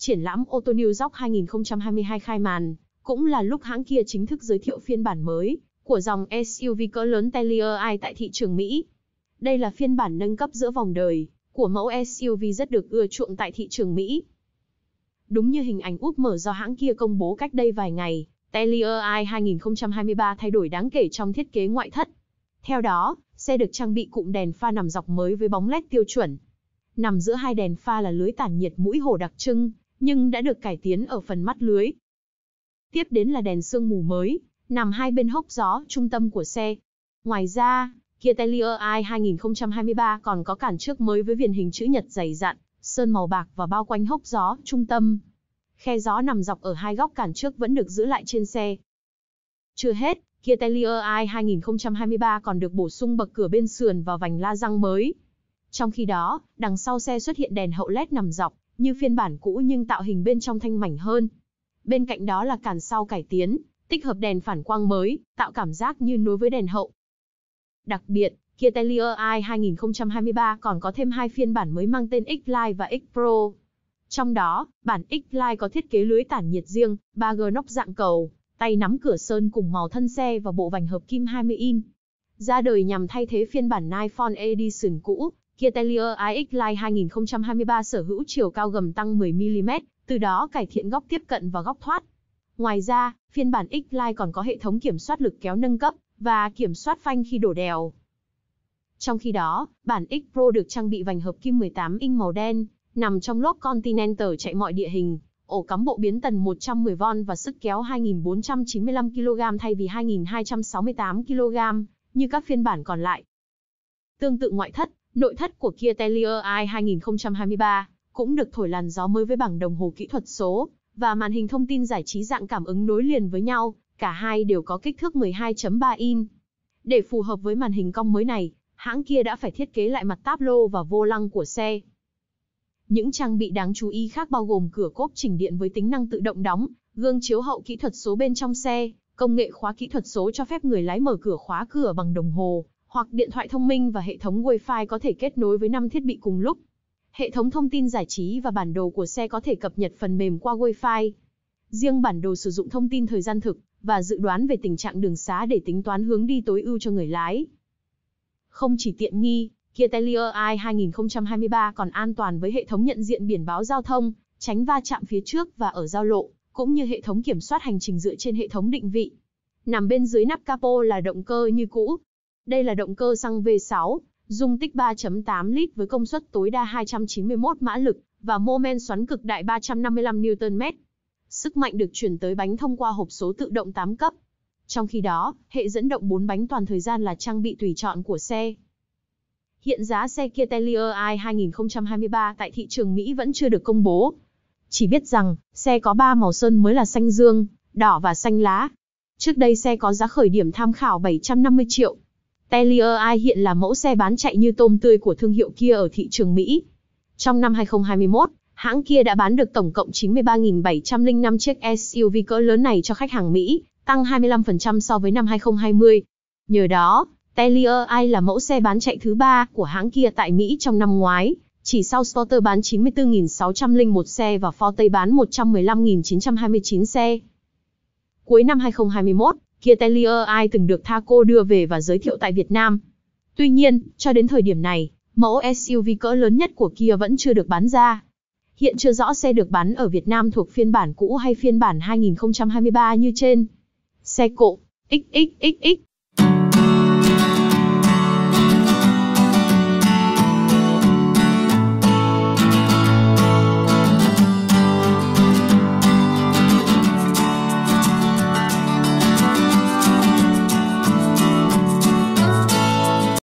Triển lãm ô tô New York 2022 khai màn, cũng là lúc hãng kia chính thức giới thiệu phiên bản mới của dòng SUV cỡ lớn Terrier i tại thị trường Mỹ. Đây là phiên bản nâng cấp giữa vòng đời của mẫu SUV rất được ưa chuộng tại thị trường Mỹ. Đúng như hình ảnh úp mở do hãng kia công bố cách đây vài ngày, Terrier i 2023 thay đổi đáng kể trong thiết kế ngoại thất. Theo đó, xe được trang bị cụm đèn pha nằm dọc mới với bóng led tiêu chuẩn. Nằm giữa hai đèn pha là lưới tản nhiệt mũi hổ đặc trưng, nhưng đã được cải tiến ở phần mắt lưới. Tiếp đến là đèn sương mù mới, nằm hai bên hốc gió trung tâm của xe. Ngoài ra, Kia Tellier i 2023 còn có cản trước mới với viền hình chữ nhật dày dặn, sơn màu bạc và bao quanh hốc gió trung tâm. Khe gió nằm dọc ở hai góc cản trước vẫn được giữ lại trên xe. Chưa hết, Kia Tellier i 2023 còn được bổ sung bậc cửa bên sườn và vành la răng mới. Trong khi đó, đằng sau xe xuất hiện đèn hậu LED nằm dọc, như phiên bản cũ nhưng tạo hình bên trong thanh mảnh hơn. Bên cạnh đó là cản sau cải tiến, tích hợp đèn phản quang mới, tạo cảm giác như nối với đèn hậu. Đặc biệt, Kia Tellure i 2023 còn có thêm hai phiên bản mới mang tên X-Line và X-Pro. Trong đó, bản X-Line có thiết kế lưới tản nhiệt riêng, 3G nóc dạng cầu, tay nắm cửa sơn cùng màu thân xe và bộ vành hợp kim 20 in. Ra đời nhằm thay thế phiên bản Niphone Edition cũ, Kia Tellier iX Line 2023 sở hữu chiều cao gầm tăng 10mm, từ đó cải thiện góc tiếp cận và góc thoát. Ngoài ra, phiên bản X Line còn có hệ thống kiểm soát lực kéo nâng cấp và kiểm soát phanh khi đổ đèo. Trong khi đó, bản X Pro được trang bị vành hợp kim 18 inch màu đen, nằm trong lốp Continental chạy mọi địa hình, ổ cắm bộ biến tần 110V và sức kéo 2495 kg thay vì 2268 kg như các phiên bản còn lại. Tương tự ngoại thất, Nội thất của Kia Tellier i 2023 cũng được thổi làn gió mới với bảng đồng hồ kỹ thuật số và màn hình thông tin giải trí dạng cảm ứng nối liền với nhau, cả hai đều có kích thước 12.3 in. Để phù hợp với màn hình cong mới này, hãng kia đã phải thiết kế lại mặt táp lô và vô lăng của xe. Những trang bị đáng chú ý khác bao gồm cửa cốp chỉnh điện với tính năng tự động đóng, gương chiếu hậu kỹ thuật số bên trong xe, công nghệ khóa kỹ thuật số cho phép người lái mở cửa khóa cửa bằng đồng hồ hoặc điện thoại thông minh và hệ thống Wi-Fi có thể kết nối với 5 thiết bị cùng lúc. Hệ thống thông tin giải trí và bản đồ của xe có thể cập nhật phần mềm qua Wi-Fi. Riêng bản đồ sử dụng thông tin thời gian thực và dự đoán về tình trạng đường xá để tính toán hướng đi tối ưu cho người lái. Không chỉ tiện nghi, Kia Tellure i 2023 còn an toàn với hệ thống nhận diện biển báo giao thông, tránh va chạm phía trước và ở giao lộ, cũng như hệ thống kiểm soát hành trình dựa trên hệ thống định vị. Nằm bên dưới nắp capo là động cơ như cũ, đây là động cơ xăng V6, dung tích 3.8 lít với công suất tối đa 291 mã lực và mô men xoắn cực đại 355 Nm. Sức mạnh được chuyển tới bánh thông qua hộp số tự động 8 cấp. Trong khi đó, hệ dẫn động 4 bánh toàn thời gian là trang bị tùy chọn của xe. Hiện giá xe Kia Terrier i 2023 tại thị trường Mỹ vẫn chưa được công bố. Chỉ biết rằng, xe có 3 màu sơn mới là xanh dương, đỏ và xanh lá. Trước đây xe có giá khởi điểm tham khảo 750 triệu, Telier i hiện là mẫu xe bán chạy như tôm tươi của thương hiệu Kia ở thị trường Mỹ. Trong năm 2021, hãng Kia đã bán được tổng cộng 93.705 chiếc SUV cỡ lớn này cho khách hàng Mỹ, tăng 25% so với năm 2020. Nhờ đó, Telier i là mẫu xe bán chạy thứ ba của hãng Kia tại Mỹ trong năm ngoái, chỉ sau Sporter bán 94.601 xe và Forte bán 115.929 xe. Cuối năm 2021, Kia Kitelier Ai từng được Thaco đưa về và giới thiệu tại Việt Nam. Tuy nhiên, cho đến thời điểm này, mẫu SUV cỡ lớn nhất của Kia vẫn chưa được bán ra. Hiện chưa rõ xe được bán ở Việt Nam thuộc phiên bản cũ hay phiên bản 2023 như trên. Xe cộ XXXX